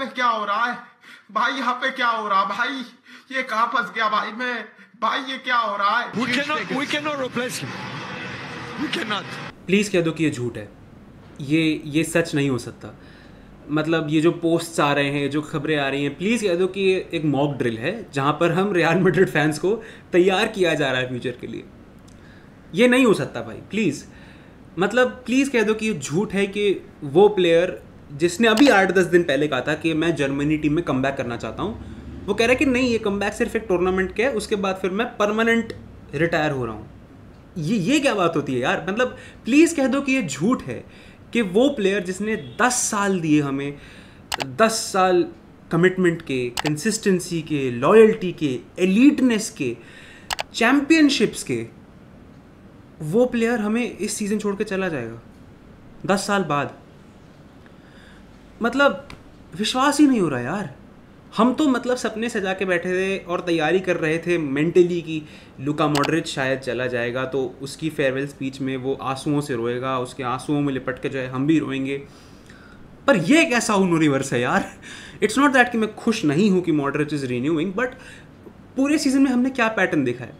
यहाँ पे क्या हो रहा है भाई यहाँ पे क्या हो रहा है भाई ये कहाँ फंस गया भाई मैं भाई ये क्या हो रहा है we cannot, we cannot replace him. We cannot. Please कह दो कि ये झूठ है ये ये सच नहीं हो सकता मतलब ये जो पोस्ट्स आ रहे हैं जो खबरें आ रही हैं प्लीज़ कह दो कि ये एक मॉक ड्रिल है जहां पर हम रियाल मेड्रिड फैंस को तैयार किया जा रहा है फ्यूचर के लिए ये नहीं हो सकता भाई प्लीज़ मतलब प्लीज़ कह दो कि ये झूठ है कि वो प्लेयर जिसने अभी आठ दस दिन पहले कहा था कि मैं जर्मनी टीम में कम करना चाहता हूँ वो कह रहा है कि नहीं ये कम सिर्फ एक टूर्नामेंट के है उसके बाद फिर मैं परमानेंट रिटायर हो रहा हूँ ये ये क्या बात होती है यार मतलब प्लीज़ कह दो कि ये झूठ है कि वो प्लेयर जिसने दस साल दिए हमें दस साल कमिटमेंट के कंसिस्टेंसी के लॉयल्टी के एलिटनेस के चैम्पियनशिप्स के वो प्लेयर हमें इस सीज़न छोड़ के चला जाएगा दस साल बाद मतलब विश्वास ही नहीं हो रहा यार हम तो मतलब सपने सजा के बैठे थे और तैयारी कर रहे थे मेंटली कि लुका मॉडरेट शायद चला जाएगा तो उसकी फेयरवेल स्पीच में वो आंसुओं से रोएगा उसके आंसुओं में लिपट के जो है हम भी रोएंगे पर ये एक ऐसा यूनिवर्स है यार इट्स नॉट दैट कि मैं खुश नहीं हूँ कि मॉडरेट इज़ रीन्यूइंग बट पूरे सीजन में हमने क्या पैटर्न देखा है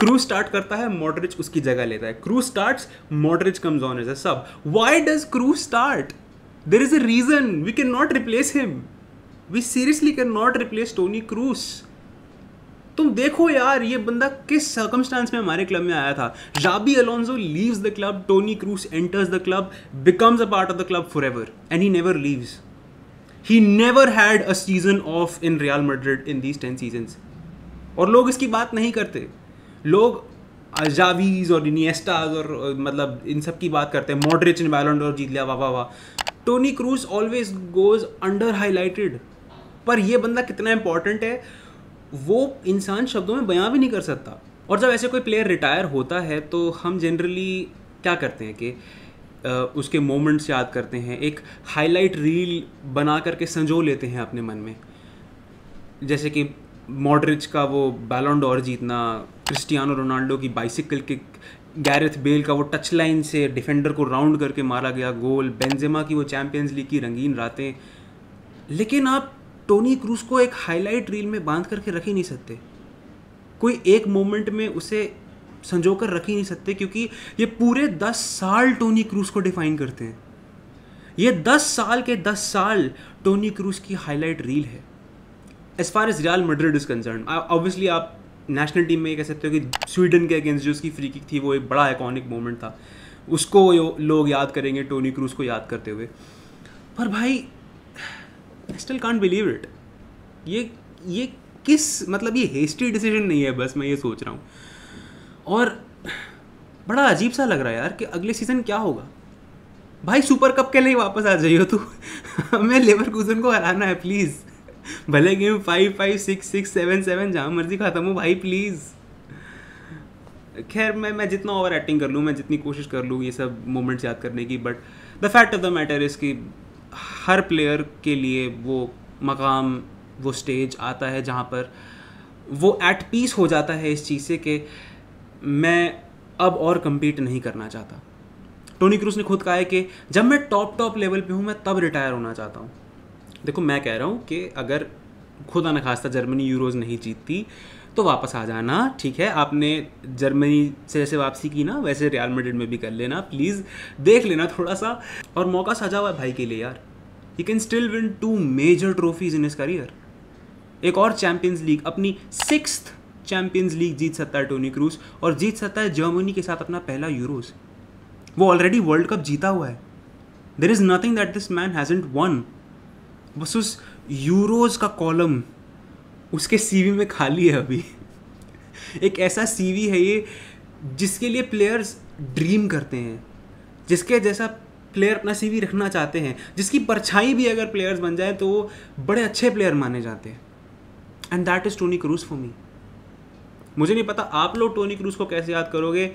क्रू स्टार्ट करता है मॉडरेज उसकी जगह लेता है Kroos start Modric comes on as sub why does Kroos start there is a reason we cannot replace him. We seriously cannot replace Tony Cruz. तुम देखो यार ये बंदा किस सर्कमस्टांस में हमारे क्लब में आया था Xabi Alonso leaves the club Toni Kroos enters the club becomes a part of the club forever and he never leaves he never had a season off in Real Madrid in these ten seasons और लोग इसकी बात नहीं करते लोग जावीज और इनियस्टाज और मतलब इन सब की बात करते हैं मॉडरेट ने बैलोंडोर जीत लिया वाह वाह वाह Toni Kroos always goes under highlighted पर यह बंदा कितना इंपॉर्टेंट है वो इंसान शब्दों में बयां भी नहीं कर सकता और जब ऐसे कोई प्लेयर रिटायर होता है तो हम जनरली क्या करते हैं कि उसके मोमेंट्स याद करते हैं एक हाईलाइट रील बना करके संजो लेते हैं अपने मन में जैसे कि मॉडरिच का वो बैलोंडोर जीतना क्रिस्टियानो रोनाल्डो की बाइसिकल किक गैरथ बेल का वो टच लाइन से डिफेंडर को राउंड करके मारा गया गोल बेंजेमा की वो चैम्पियंस लीग की रंगीन रातें लेकिन आप टोनी क्रूज को एक हाईलाइट रील में बांध करके रख ही नहीं सकते कोई एक मोमेंट में उसे संजो कर रख ही नहीं सकते क्योंकि ये पूरे दस साल टोनी क्रूज को डिफाइन करते हैं ये दस साल के दस साल टोनी क्रूज की हाईलाइट रील है as far as Real Madrid is concern obviously आप नेशनल टीम में कह सकते हो कि स्वीडन के अगेंस्ट जो उसकी फ्री किक थी वो एक बड़ा आइकॉनिक मोमेंट था उसको लोग याद करेंगे टोनी क्रूज को याद करते हुए पर भाई I still can't believe it ये ये किस मतलब ये हेस्टी डिसीजन नहीं है बस मैं ये सोच रहा हूँ और बड़ा अजीब सा लग रहा है यार कि अगले सीज़न क्या होगा भाई सुपर कप के लिए वापस आ जाइए तू हमें लेबर कूजन को हराना है प्लीज़ भले game five five six six seven seven जहाँ मर्जी खत्म हो भाई प्लीज़ खैर मैं मैं जितना ओवर एक्टिंग कर लूँ मैं जितनी कोशिश कर लूँ ये सब मोमेंट्स याद करने की but the fact of the matter is कि हर प्लेयर के लिए वो मकाम वो स्टेज आता है जहाँ पर वो एट पीस हो जाता है इस चीज़ से कि मैं अब और कम्पीट नहीं करना चाहता टोनी क्रूस ने खुद कहा है कि जब मैं टॉप टॉप लेवल पे हूँ मैं तब रिटायर होना चाहता हूँ देखो मैं कह रहा हूँ कि अगर खुदा न खास्ता जर्मनी यूरोज नहीं जीतती तो वापस आ जाना ठीक है आपने जर्मनी से जैसे वापसी की ना वैसे रियल मेडिड में भी कर लेना प्लीज़ देख लेना थोड़ा सा और मौका सजा हुआ है भाई के लिए यार you can still win two major trophies in इस करियर एक और चैम्पियंस लीग अपनी सिक्स चैम्पियंस लीग जीत सकता है टोनी क्रूज और जीत सकता है जर्मनी के साथ अपना पहला यूरोज वो ऑलरेडी वर्ल्ड कप जीता हुआ है there is nothing that this man hasn't won बस उस यूरोज का कॉलम उसके सीवी में खाली है अभी एक ऐसा सीवी है ये जिसके लिए प्लेयर्स ड्रीम करते हैं जिसके जैसा प्लेयर अपना सीवी रखना चाहते हैं जिसकी परछाई भी अगर प्लेयर्स बन जाए तो वो बड़े अच्छे प्लेयर माने जाते हैं and that is Toni Kroos for me मुझे नहीं पता आप लोग टोनी क्रूज को कैसे याद करोगे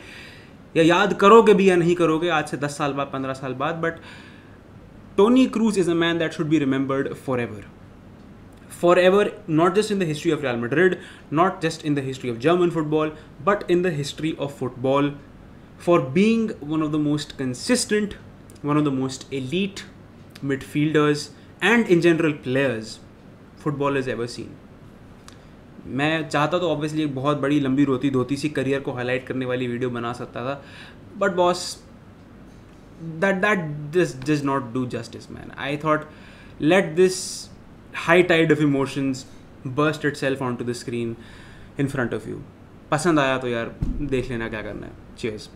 या याद करोगे भी या नहीं करोगे आज से दस साल बाद पंद्रह साल बाद but Tony Cruz is a man that should be remembered forever. Forever, not just in the history of Real Madrid, not just in the history of German football, but in the history of football for being one of the most consistent, one of the most elite midfielders and in general players football has ever seen. मैं चाहता तो obviously एक बहुत बड़ी लंबी रोती धोती सी career को highlight करने वाली वीडियो बना सकता था but boss that that this does not do justice man i thought let this high tide of emotions burst itself onto the screen in front of you पसंद आया तो यार देख लेना क्या करना है Cheers.